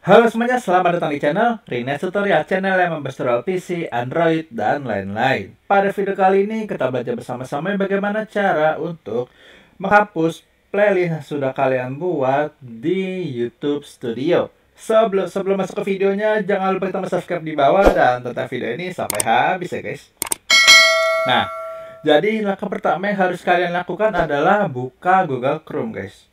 Halo semuanya, selamat datang di channel Rina Tutorial, channel yang membahas tutorial PC, Android, dan lain-lain. Pada video kali ini, kita belajar bersama-sama bagaimana cara untuk menghapus playlist yang sudah kalian buat di YouTube Studio. Sebelum sebelum masuk ke videonya, jangan lupa tombol subscribe di bawah dan tonton video ini sampai habis ya guys. Nah, jadi langkah pertama yang harus kalian lakukan adalah buka Google Chrome guys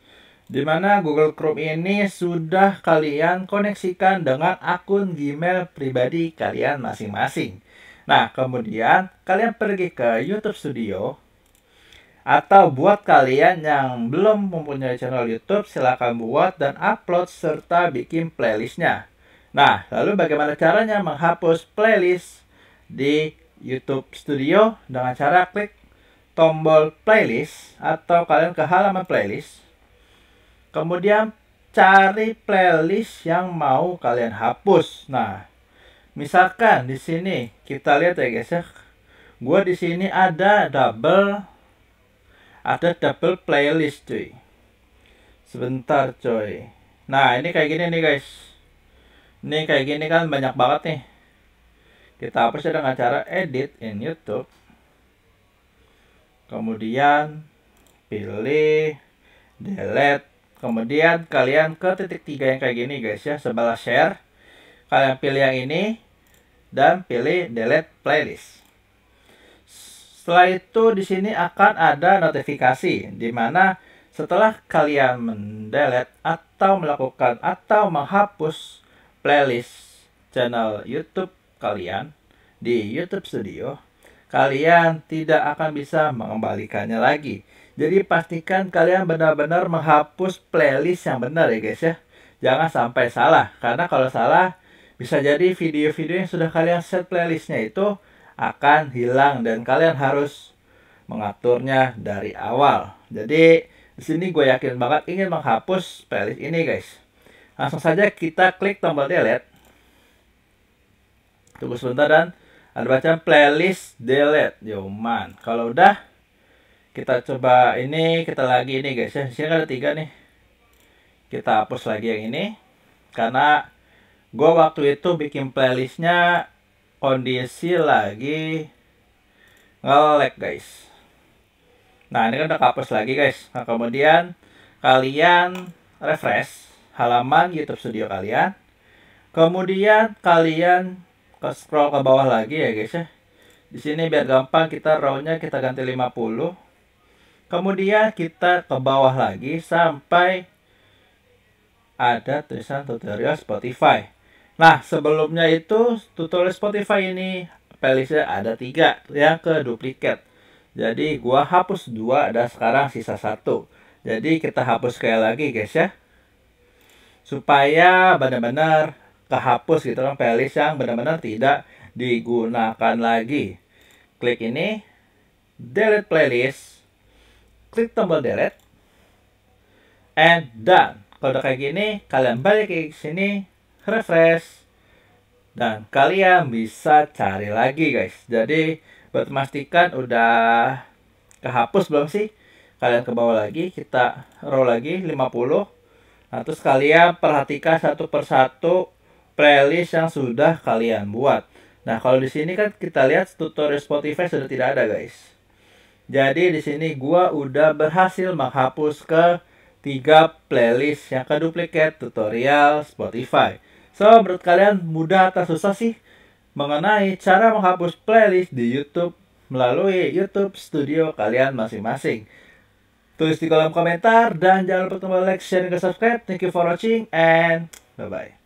di mana Google Chrome ini sudah kalian koneksikan dengan akun Gmail pribadi kalian masing-masing. Nah, kemudian kalian pergi ke YouTube Studio atau buat kalian yang belum mempunyai channel YouTube, silahkan buat dan upload serta bikin playlistnya. Nah, lalu bagaimana caranya menghapus playlist di YouTube Studio dengan cara klik tombol playlist atau kalian ke halaman playlist Kemudian cari playlist yang mau kalian hapus. Nah, misalkan di sini kita lihat ya guys ya. Gua di sini ada double ada double playlist cuy. Sebentar coy. Nah, ini kayak gini nih guys. Ini kayak gini kan banyak banget nih. Kita hapus ya dengan cara edit in YouTube. Kemudian pilih delete kemudian kalian ke titik tiga yang kayak gini guys ya sebelah share kalian pilih yang ini dan pilih delete playlist setelah itu di sini akan ada notifikasi di mana setelah kalian mendelete atau melakukan atau menghapus playlist channel YouTube kalian di YouTube Studio, kalian tidak akan bisa mengembalikannya lagi. Jadi pastikan kalian benar-benar menghapus playlist yang benar ya guys ya. Jangan sampai salah, karena kalau salah bisa jadi video-video yang sudah kalian set playlistnya itu akan hilang dan kalian harus mengaturnya dari awal. Jadi di sini gue yakin banget ingin menghapus playlist ini guys. Langsung saja kita klik tombol delete. Tunggu sebentar dan ada bacaan playlist delete. Yo man, kalau udah kita coba ini kita lagi ini guys ya sini ada tiga nih kita hapus lagi yang ini karena gue waktu itu bikin playlistnya kondisi lagi ngelek guys nah ini kan udah hapus lagi guys nah kemudian kalian refresh halaman YouTube Studio kalian kemudian kalian ke scroll ke bawah lagi ya guys ya di sini biar gampang kita rawnya kita ganti 50 Kemudian kita ke bawah lagi sampai ada tulisan tutorial Spotify. Nah, sebelumnya itu tutorial Spotify ini playlistnya ada tiga yang ke duplikat. Jadi gua hapus dua dan sekarang sisa satu. Jadi kita hapus sekali lagi guys ya. Supaya benar-benar kehapus gitu kan playlist yang benar-benar tidak digunakan lagi. Klik ini delete playlist klik tombol delete and done kalau udah kayak gini kalian balik ke sini refresh dan kalian bisa cari lagi guys jadi buat memastikan udah kehapus belum sih kalian ke bawah lagi kita row lagi 50 nah terus kalian perhatikan satu persatu playlist yang sudah kalian buat nah kalau di sini kan kita lihat tutorial Spotify sudah tidak ada guys jadi di sini gua udah berhasil menghapus ke tiga playlist yang keduplikat tutorial Spotify. So, menurut kalian mudah atau susah sih mengenai cara menghapus playlist di YouTube melalui YouTube Studio kalian masing-masing? Tulis di kolom komentar dan jangan lupa tombol like, share, dan subscribe. Thank you for watching and bye-bye.